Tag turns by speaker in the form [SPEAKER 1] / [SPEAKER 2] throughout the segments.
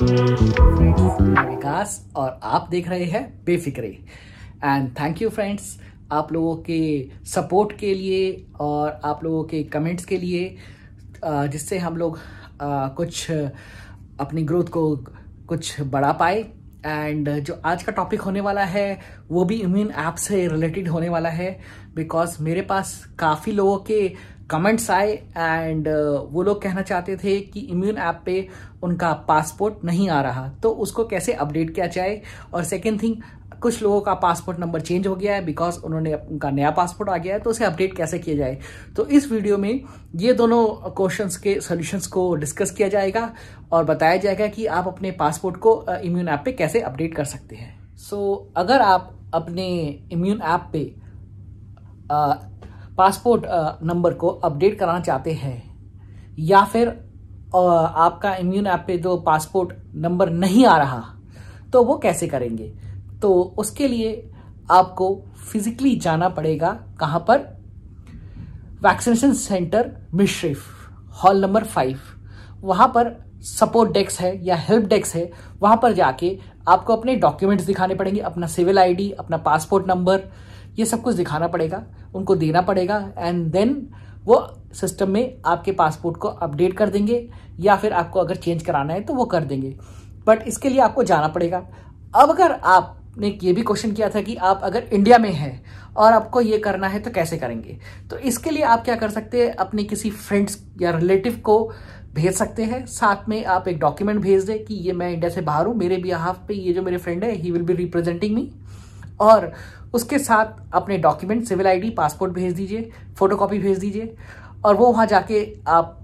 [SPEAKER 1] विकास और आप देख रहे हैं Befikre and thank you friends आप लोगों के सपोर्ट के लिए और आप लोगों के कमेंट्स के लिए जिससे हम लोग कुछ अपनी ग्रोथ को कुछ बढ़ा पाए एंड जो आज का टॉपिक होने वाला है वो भी इम्यून ऐप से रिलेटेड होने वाला है बिकॉज मेरे पास काफ़ी लोगों के कमेंट्स आए एंड uh, वो लोग कहना चाहते थे कि इम्यून ऐप पे उनका पासपोर्ट नहीं आ रहा तो उसको कैसे अपडेट किया जाए और सेकेंड थिंग कुछ लोगों का पासपोर्ट नंबर चेंज हो गया है बिकॉज उन्होंने उनका नया पासपोर्ट आ गया है तो उसे अपडेट कैसे किया जाए तो इस वीडियो में ये दोनों क्वेश्चंस के सॉल्यूशंस को डिस्कस किया जाएगा और बताया जाएगा कि आप अपने पासपोर्ट को इम्यून uh, ऐप पे कैसे अपडेट कर सकते हैं सो so, अगर आप अपने इम्यून ऐप पे uh, पासपोर्ट नंबर को अपडेट कराना चाहते हैं या फिर आपका इम्यून ऐप पे जो पासपोर्ट नंबर नहीं आ रहा तो वो कैसे करेंगे तो उसके लिए आपको फिजिकली जाना पड़ेगा कहाँ पर vaccination centre Mishref hall number five वहाँ पर सपोर्ट डेस्क है या हेल्प डेस्क है वहाँ पर जाके आपको अपने डॉक्यूमेंट्स दिखाने पड़ेंगे अपना सिविल आईडी अपना पासपोर्ट नंबर ये सब कुछ दिखाना पड़ेगा उनको देना पड़ेगा एंड देन वो सिस्टम में आपके पासपोर्ट को अपडेट कर देंगे या फिर आपको अगर चेंज कराना है तो वो कर देंगे बट इसके लिए आपको जाना पड़ेगा अब अगर आपने ये भी क्वेश्चन किया था कि आप अगर इंडिया में हैं और आपको ये करना है तो कैसे करेंगे तो इसके लिए आप क्या कर सकते हैं अपने किसी फ्रेंड्स या रिलेटिव को भेज सकते हैं साथ में आप एक डॉक्यूमेंट भेज दें कि ये मैं इंडिया से बाहर हूँ मेरे बिहाफ पे ये जो मेरे फ्रेंड है he will be representing me और उसके साथ अपने डॉक्यूमेंट सिविल आईडी पासपोर्ट भेज दीजिए फोटोकॉपी भेज दीजिए और वो वहाँ जाके आप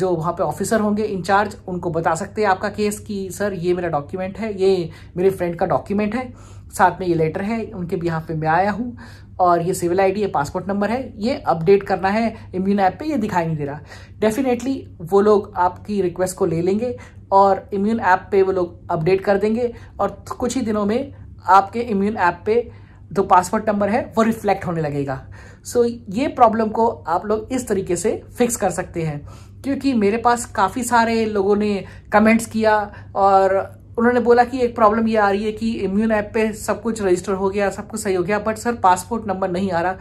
[SPEAKER 1] जो वहाँ पे ऑफिसर होंगे इंचार्ज उनको बता सकते हैं आपका केस कि सर ये मेरा डॉक्यूमेंट है ये मेरे फ्रेंड का डॉक्यूमेंट है साथ में ये लेटर है उनके भी यहाँ पर मैं आया हूँ और ये सिविल आईडी ये पासपोर्ट नंबर है ये अपडेट करना है इम्यून ऐप पे ये दिखाई नहीं दे रहा डेफिनेटली वो लोग आपकी रिक्वेस्ट को ले लेंगे और इम्यून ऐप पे वो लोग अपडेट कर देंगे और कुछ ही दिनों में आपके इम्यून ऐप पे जो पासवर्ड नंबर है वो रिफ्लेक्ट होने लगेगा सो so, ये प्रॉब्लम को आप लोग इस तरीके से फिक्स कर सकते हैं क्योंकि मेरे पास काफ़ी सारे लोगों ने कमेंट्स किया और उन्होंने बोला कि एक प्रॉब्लम ये आ रही है कि इम्यून ऐप पे सब कुछ रजिस्टर हो गया सब कुछ सही हो गया बट सर पासपोर्ट नंबर नहीं आ रहा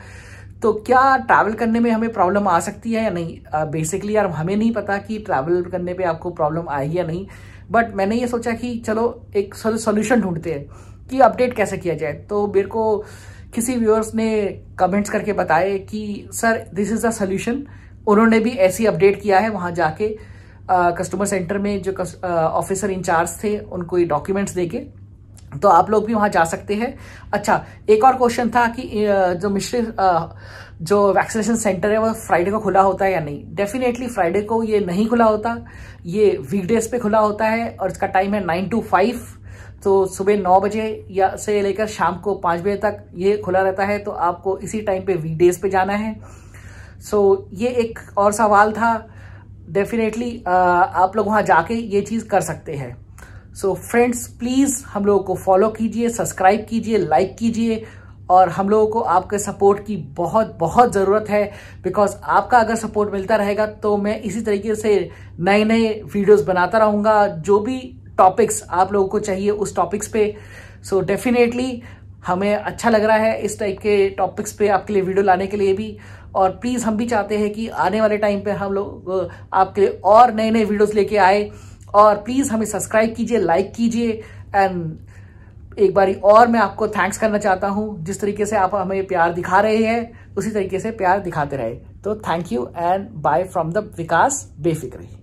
[SPEAKER 1] तो क्या ट्रैवल करने में हमें प्रॉब्लम आ सकती है या नहीं बेसिकली यार हमें नहीं पता कि ट्रैवल करने पे आपको प्रॉब्लम आएगी या नहीं बट मैंने ये सोचा कि चलो एक सोल्यूशन ढूंढते हैं कि अपडेट कैसे किया जाए तो मेरे को किसी व्यूअर्स ने कमेंट्स करके बताए कि sir this is the solution उन्होंने भी ऐसी अपडेट किया है वहाँ जाके कस्टमर सेंटर में जो ऑफिसर इंचार्ज थे उनको ये डॉक्यूमेंट्स देके तो आप लोग भी वहाँ जा सकते हैं अच्छा एक और क्वेश्चन था कि जो मिश्रित जो वैक्सीनेशन सेंटर है वो फ्राइडे को खुला होता है या नहीं डेफिनेटली फ्राइडे को ये नहीं खुला होता ये वीकडेज पे खुला होता है और इसका टाइम है नाइन टू फाइव तो सुबह नौ बजे या से लेकर शाम को पाँच बजे तक ये खुला रहता है तो आपको इसी टाइम पे वीकडेज पे जाना है सो so, ये एक और सवाल था डेफिनेटली आप लोग वहाँ जाके ये चीज़ कर सकते हैं सो फ्रेंड्स प्लीज़ हम लोगों को फॉलो कीजिए सब्सक्राइब कीजिए लाइक कीजिए और हम लोगों को आपके सपोर्ट की बहुत बहुत ज़रूरत है बिकॉज आपका अगर सपोर्ट मिलता रहेगा तो मैं इसी तरीके से नए नए वीडियोस बनाता रहूँगा जो भी टॉपिक्स आप लोगों को चाहिए उस टॉपिक्स पे सो so, डेफिनेटली हमें अच्छा लग रहा है इस टाइप के टॉपिक्स पे आपके लिए वीडियो लाने के लिए भी और प्लीज़ हम भी चाहते हैं कि आने वाले टाइम पे हम लोग आपके लिए और नए नए वीडियोस लेके आए और प्लीज़ हमें सब्सक्राइब कीजिए लाइक कीजिए एंड एक बारी और मैं आपको थैंक्स करना चाहता हूँ जिस तरीके से आप हमें प्यार दिखा रहे हैं उसी तरीके से प्यार दिखाते रहे तो thank you and bye from the Vikas बेफिक्री